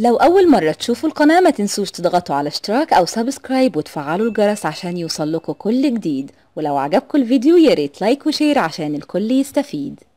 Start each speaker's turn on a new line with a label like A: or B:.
A: لو أول مرة تشوفوا القناة ما تنسوش تضغطوا على اشتراك أو سبسكرايب وتفعلوا الجرس عشان يوصل لكم كل جديد ولو عجبكم الفيديو ياريت لايك وشير عشان الكل يستفيد